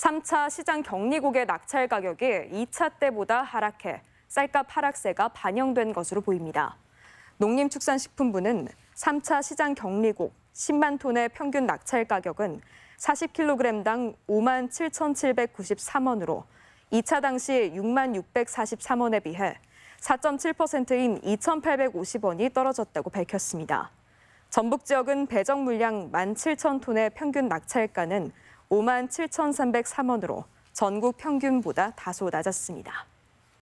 3차 시장 격리국의 낙찰 가격이 2차 때보다 하락해 쌀값 하락세가 반영된 것으로 보입니다. 농림축산식품부는 3차 시장 격리국 10만 톤의 평균 낙찰 가격은 40kg당 5 7,793원으로 2차 당시 6 643원에 비해 4.7%인 2,850원이 떨어졌다고 밝혔습니다. 전북 지역은 배정 물량 1 7 0 0 0 톤의 평균 낙찰가는 5만 7,303원으로 전국 평균보다 다소 낮았습니다.